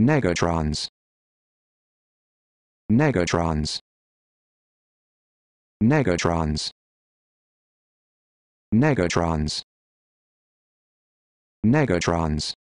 Negatrons. Negatrons. Negatrons. Negatrons. Negatrons.